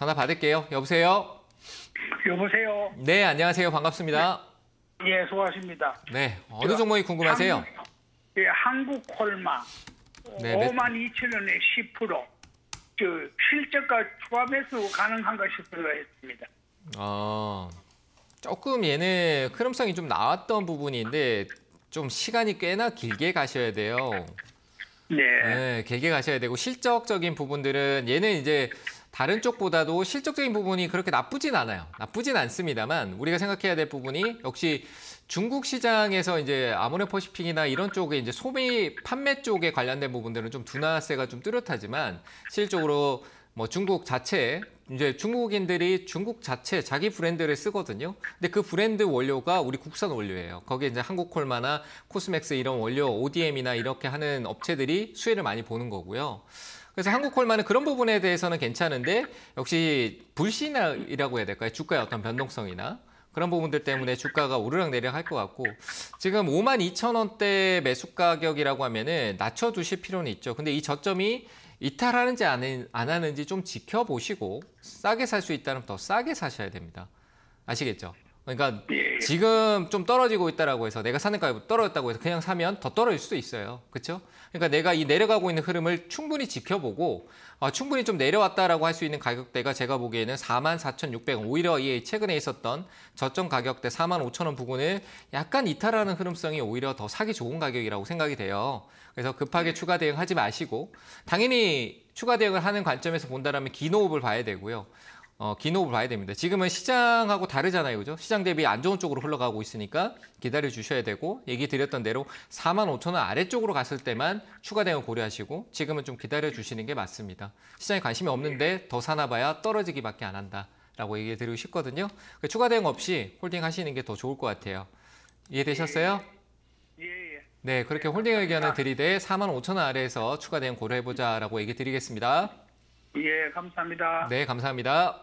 전화 받을게요. 여보세요? 여보세요? 네, 안녕하세요. 반갑습니다. 네. 예, 수고하십니다. 네, 어느 종목이 궁금하세요? 한 예, 한국 콜마 네, 5만 네. 2천 원에 10%. 실적과 추가 매수 가능한가 싶어서 습니다 아, 조금 얘는 흐름성이 좀 나왔던 부분인데 좀 시간이 꽤나 길게 가셔야 돼요. 네. 네. 길게 가셔야 되고 실적적인 부분들은 얘는 이제 다른 쪽보다도 실적적인 부분이 그렇게 나쁘진 않아요. 나쁘진 않습니다만 우리가 생각해야 될 부분이 역시 중국 시장에서 이제 아모레퍼시픽이나 이런 쪽에 이제 소비 판매 쪽에 관련된 부분들은 좀 둔화세가 좀 뚜렷하지만 실적으로 뭐 중국 자체 이제 중국인들이 중국 자체 자기 브랜드를 쓰거든요. 근데 그 브랜드 원료가 우리 국산 원료예요. 거기에 이제 한국콜마나 코스맥스 이런 원료 ODM이나 이렇게 하는 업체들이 수혜를 많이 보는 거고요. 그래서 한국콜만은 그런 부분에 대해서는 괜찮은데 역시 불신이라고 해야 될까요? 주가의 어떤 변동성이나 그런 부분들 때문에 주가가 오르락 내리락 할 것 같고 지금 5만 2천 원대 매수 가격이라고 하면은 낮춰두실 필요는 있죠. 근데 이 저점이 이탈하는지 안 하는지 좀 지켜보시고 싸게 살 수 있다면 더 싸게 사셔야 됩니다. 아시겠죠? 그러니까 예. 지금 좀 떨어지고 있다라고 해서 내가 사는 가격 떨어졌다고 해서 그냥 사면 더 떨어질 수도 있어요. 그렇죠? 그러니까 내가 이 내려가고 있는 흐름을 충분히 지켜보고 아, 충분히 좀 내려왔다라고 할 수 있는 가격대가 제가 보기에는 44,600원. 오히려 이 최근에 있었던 저점 가격대 45,000원 부근을 약간 이탈하는 흐름성이 오히려 더 사기 좋은 가격이라고 생각이 돼요. 그래서 급하게 추가 대응하지 마시고 당연히 추가 대응을 하는 관점에서 본다면긴 호흡을 봐야 되고요. 어, 긴호을 봐야 됩니다. 지금은 시장하고 다르잖아요. 그죠? 시장 대비 안 좋은 쪽으로 흘러가고 있으니까 기다려 주셔야 되고 얘기 드렸던 대로 4만 5천 원 아래쪽으로 갔을 때만 추가 대응 고려하시고 지금은 좀 기다려 주시는 게 맞습니다. 시장에 관심이 없는데 더 사나 봐야 떨어지기밖에 안 한다. 라고 얘기해 드리고 싶거든요. 그 추가 대응 없이 홀딩 하시는 게 더 좋을 것 같아요. 이해되셨어요? 예, 예. 예. 네, 그렇게 홀딩 의견을 드리되 4만 5천 원 아래에서 추가 대응 고려해보자라고 얘기 드리겠습니다. 예, 감사합니다. 네, 감사합니다.